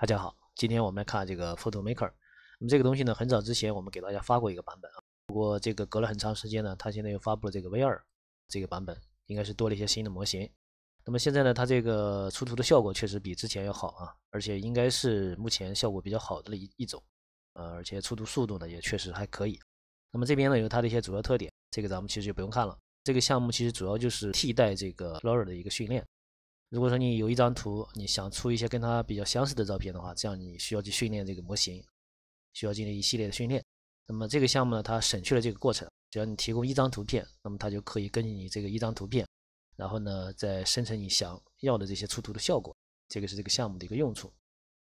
大家好，今天我们来看这个 PhotoMaker。那么这个东西呢，很早之前我们给大家发过一个版本啊。不过这个隔了很长时间呢，它现在又发布了这个 V2 这个版本，应该是多了一些新的模型。那么现在呢，它这个出图的效果确实比之前要好啊，而且应该是目前效果比较好的一一种。呃，而且出图速度呢也确实还可以。那么这边呢有它的一些主要特点，这个咱们其实就不用看了。这个项目其实主要就是替代这个 LoRA 的一个训练。如果说你有一张图，你想出一些跟它比较相似的照片的话，这样你需要去训练这个模型，需要进行一系列的训练。那么这个项目呢，它省去了这个过程，只要你提供一张图片，那么它就可以根据你这个一张图片，然后呢再生成你想要的这些出图的效果。这个是这个项目的一个用处。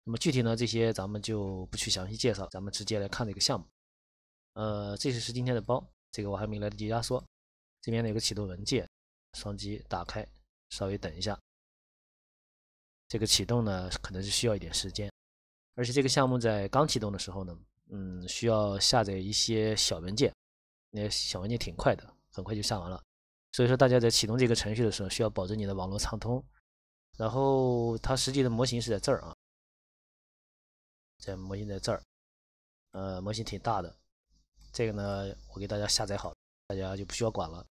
那么具体呢，这些咱们就不去详细介绍，咱们直接来看这个项目。呃，这是是今天的包，这个我还没来得及压缩。这边呢有个启动文件，双击打开，稍微等一下。这个启动呢，可能是需要一点时间，而且这个项目在刚启动的时候呢，嗯，需要下载一些小文件，那小文件挺快的，很快就下完了。所以说大家在启动这个程序的时候，需要保证你的网络畅通。然后它实际的模型是在这儿啊，在模型在这儿，呃，模型挺大的。这个呢，我给大家下载好，大家就不需要管了。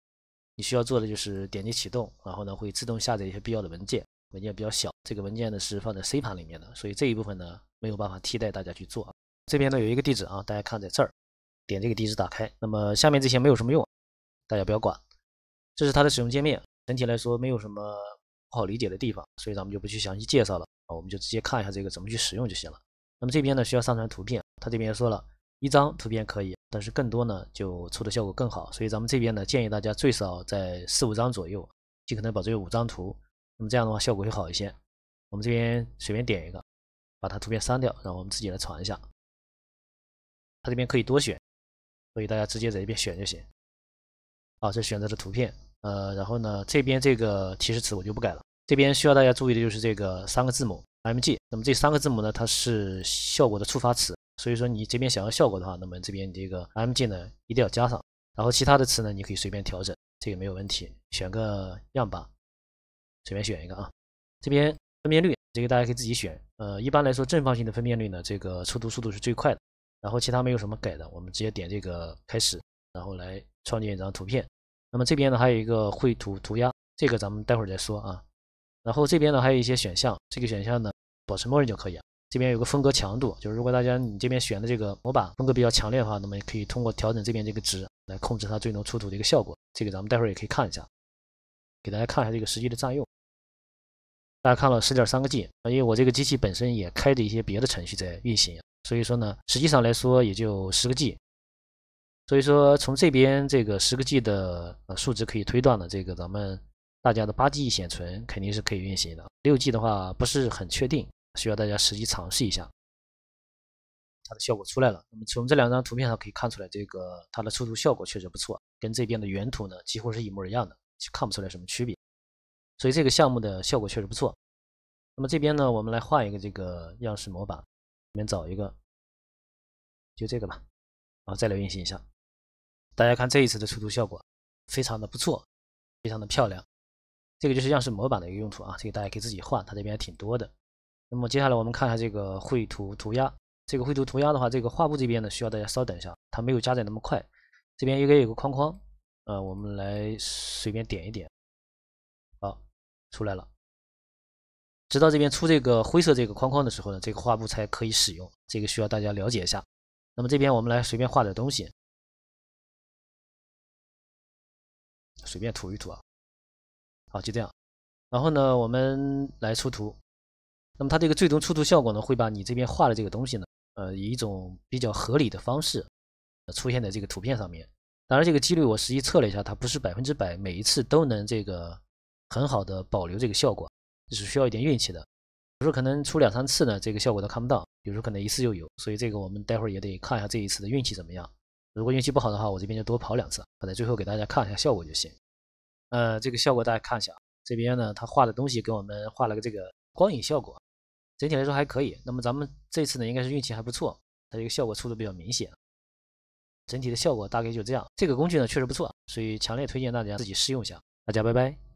你需要做的就是点击启动，然后呢会自动下载一些必要的文件。文件比较小，这个文件呢是放在 C 盘里面的，所以这一部分呢没有办法替代大家去做啊。这边呢有一个地址啊，大家看在这儿，点这个地址打开。那么下面这些没有什么用，大家不要管。这是它的使用界面，整体来说没有什么不好理解的地方，所以咱们就不去详细介绍了啊，我们就直接看一下这个怎么去使用就行了。那么这边呢需要上传图片，它这边说了一张图片可以，但是更多呢就出的效果更好，所以咱们这边呢建议大家最少在四五张左右，尽可能把这五张图。那么这样的话效果会好一些。我们这边随便点一个，把它图片删掉，然后我们自己来传一下。它这边可以多选，所以大家直接在这边选就行。好，这选择的图片，呃，然后呢，这边这个提示词我就不改了。这边需要大家注意的就是这个三个字母 MG。那么这三个字母呢，它是效果的触发词，所以说你这边想要效果的话，那么这边你这个 MG 呢一定要加上。然后其他的词呢，你可以随便调整，这个没有问题。选个样板，随便选一个啊，这边分辨率这个大家可以自己选，呃，一般来说正方形的分辨率呢，这个出图速度是最快的。然后其他没有什么改的，我们直接点这个开始，然后来创建一张图片。那么这边呢还有一个绘图涂鸦，这个咱们待会儿再说啊。然后这边呢还有一些选项，这个选项呢保持默认就可以这边有个风格强度，就是如果大家你这边选的这个模板风格比较强烈的话，那么可以通过调整这边这个值来控制它最终出图的一个效果。这个咱们待会儿也可以看一下，给大家看一下这个实际的占用。大家看了十点三个 G，因为我这个机器本身也开着一些别的程序在运行，所以说呢，实际上来说也就十个 G。所以说从这边这个十个 G 的数值可以推断呢，这个咱们大家的八 G 显存肯定是可以运行的。六 G 的话不是很确定，需要大家实际尝试一下。它的效果出来了。那么从这两张图片上可以看出来，这个它的出图效果确实不错，跟这边的原图呢几乎是一模一样的，看不出来什么区别。所以这个项目的效果确实不错。那么这边呢，我们来换一个这个样式模板，里面找一个，就这个吧。然后再来运行一下，大家看这一次的出图效果非常的不错，非常的漂亮。这个就是样式模板的一个用途啊，这个大家可以自己换，它这边还挺多的。那么接下来我们看一下这个绘图涂鸦。这个绘图涂鸦的话，这个画布这边呢需要大家稍等一下，它没有加载那么快。这边应该有个框框，呃，我们来随便点一点。出来了，直到这边出这个灰色这个框框的时候呢，这个画布才可以使用。这个需要大家了解一下。那么这边我们来随便画点东西，随便涂一涂啊。好，就这样。然后呢，我们来出图。那么它这个最终出图效果呢，会把你这边画的这个东西呢，呃，以一种比较合理的方式，出现在这个图片上面。当然，这个几率我实际测了一下，它不是百分之百，每一次都能这个。很好的保留这个效果，就是需要一点运气的。有时候可能出两三次呢，这个效果都看不到；有时候可能一次就有，所以这个我们待会儿也得看一下这一次的运气怎么样。如果运气不好的话，我这边就多跑两次，我在最后给大家看一下效果就行。呃，这个效果大家看一下，这边呢他画的东西给我们画了个这个光影效果，整体来说还可以。那么咱们这次呢应该是运气还不错，它这个效果出的比较明显。整体的效果大概就这样，这个工具呢确实不错，所以强烈推荐大家自己试用一下。大家拜拜。